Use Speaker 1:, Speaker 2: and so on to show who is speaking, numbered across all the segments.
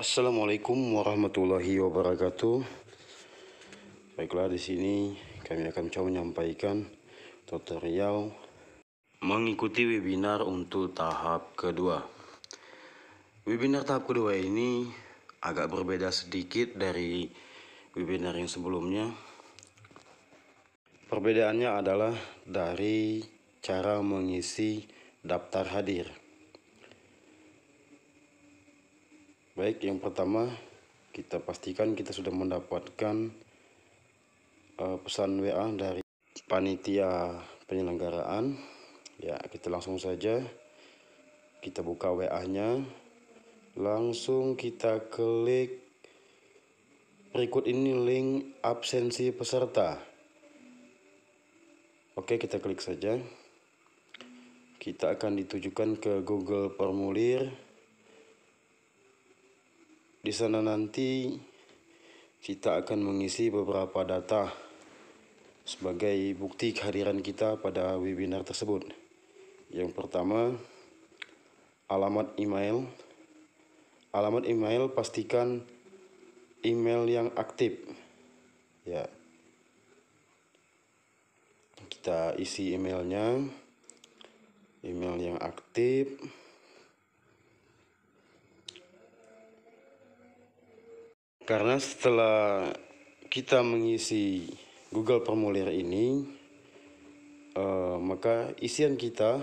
Speaker 1: Assalamualaikum warahmatullahi wabarakatuh. Baiklah di sini kami akan coba menyampaikan tutorial mengikuti webinar untuk tahap kedua. Webinar tahap kedua ini agak berbeda sedikit dari webinar yang sebelumnya. Perbedaannya adalah dari cara mengisi daftar hadir. Baik, yang pertama kita pastikan kita sudah mendapatkan uh, pesan WA dari panitia penyelenggaraan. Ya, kita langsung saja kita buka WA-nya. Langsung kita klik berikut ini link absensi peserta. Oke, kita klik saja. Kita akan ditujukan ke Google Formulir. Di sana nanti kita akan mengisi beberapa data sebagai bukti kehadiran kita pada webinar tersebut. Yang pertama, alamat email. Alamat email pastikan email yang aktif. Ya. Kita isi emailnya. Email yang aktif. Karena setelah kita mengisi Google Formulir ini, uh, maka isian kita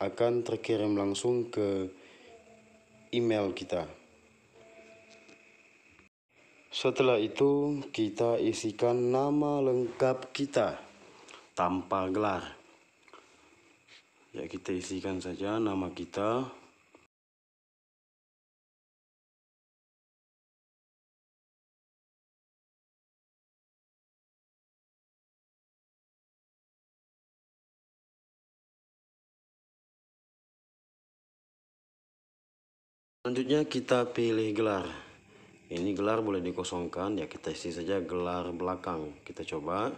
Speaker 1: akan terkirim langsung ke email kita. Setelah itu, kita isikan nama lengkap kita tanpa gelar. Ya, kita isikan saja nama kita, Selanjutnya kita pilih gelar. Ini gelar boleh dikosongkan ya kita isi saja gelar belakang. Kita coba.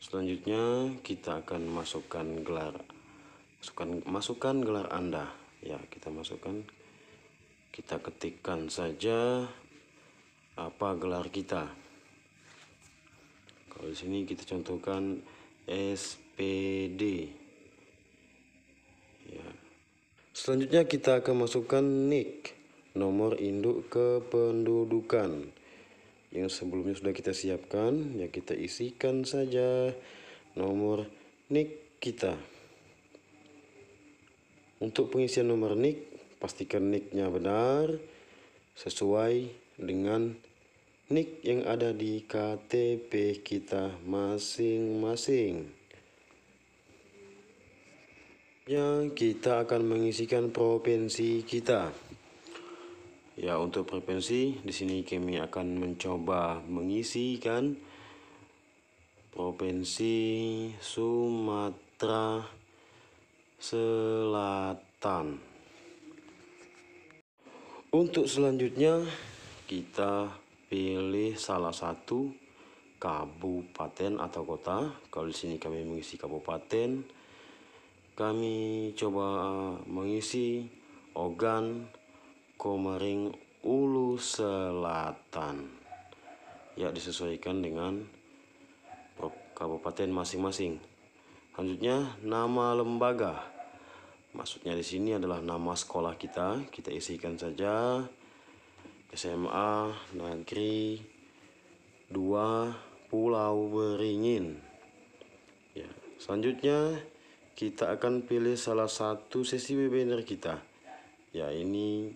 Speaker 1: Selanjutnya kita akan masukkan gelar. Masukkan masukkan gelar Anda. Ya, kita masukkan kita ketikkan saja apa gelar kita. Kalau di sini kita contohkan S PD ya. selanjutnya kita akan masukkan NIK nomor induk kependudukan yang sebelumnya sudah kita siapkan ya kita isikan saja nomor NIK kita untuk pengisian nomor NIK pastikan nik benar sesuai dengan NIK yang ada di KTP kita masing-masing Ya, kita akan mengisikan provinsi kita. Ya, untuk provinsi di sini kami akan mencoba mengisikan provinsi Sumatera Selatan. Untuk selanjutnya kita pilih salah satu kabupaten atau kota. Kalau di sini kami mengisi kabupaten kami coba eh, mengisi Ogan Komering Ulu Selatan ya disesuaikan dengan kabupaten masing-masing selanjutnya nama lembaga maksudnya di sini adalah nama sekolah kita kita isikan saja SMA Negeri 2 Pulau Beringin ya selanjutnya kita akan pilih salah satu sesi webinar kita ya ini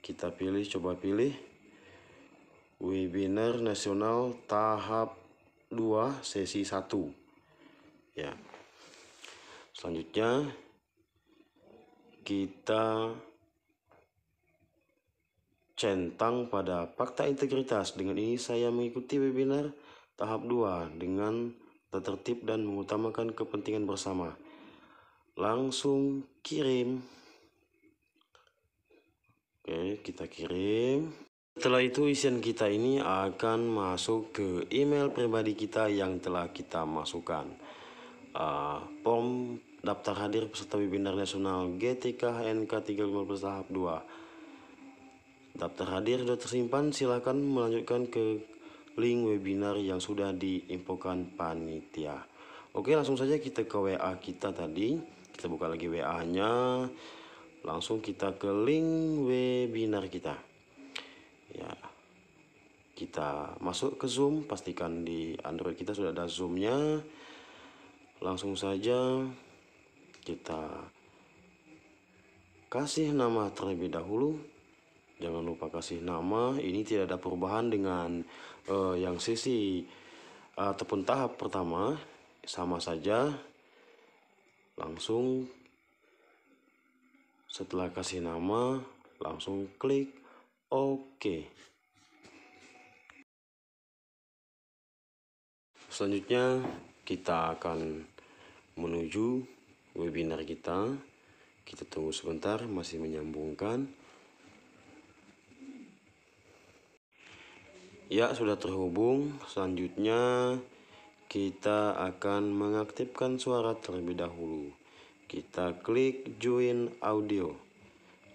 Speaker 1: kita pilih coba pilih webinar nasional tahap 2 sesi 1 ya selanjutnya kita centang pada fakta integritas dengan ini saya mengikuti webinar tahap 2 dengan tertib dan mengutamakan kepentingan bersama langsung kirim oke kita kirim setelah itu isian kita ini akan masuk ke email pribadi kita yang telah kita masukkan uh, daftar hadir peserta webinar nasional GTK NK 315 tahap 2 daftar hadir sudah tersimpan silahkan melanjutkan ke link webinar yang sudah diinfokan panitia oke langsung saja kita ke WA kita tadi kita buka lagi WA nya langsung kita ke link webinar kita ya kita masuk ke zoom pastikan di Android kita sudah ada Zoom-nya langsung saja kita kasih nama terlebih dahulu jangan lupa kasih nama ini tidak ada perubahan dengan uh, yang sisi uh, eh, ataupun tahap pertama sama saja langsung setelah kasih nama langsung klik OK selanjutnya kita akan menuju webinar kita kita tunggu sebentar masih menyambungkan ya sudah terhubung selanjutnya kita akan mengaktifkan suara terlebih dahulu. Kita klik join audio.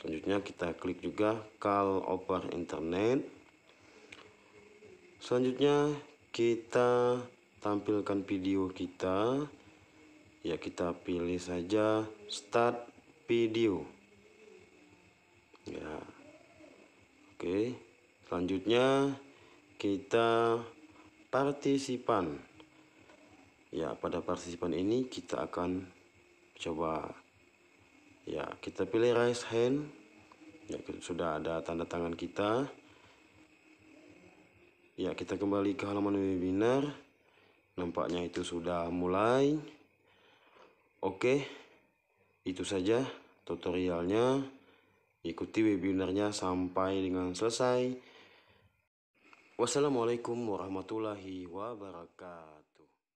Speaker 1: Selanjutnya kita klik juga call over internet. Selanjutnya kita tampilkan video kita. Ya kita pilih saja start video. Ya. Oke. Selanjutnya kita partisipan ya pada partisipan ini kita akan coba ya kita pilih raise hand ya sudah ada tanda tangan kita ya kita kembali ke halaman webinar nampaknya itu sudah mulai oke itu saja tutorialnya ikuti webinarnya sampai dengan selesai wassalamualaikum warahmatullahi wabarakatuh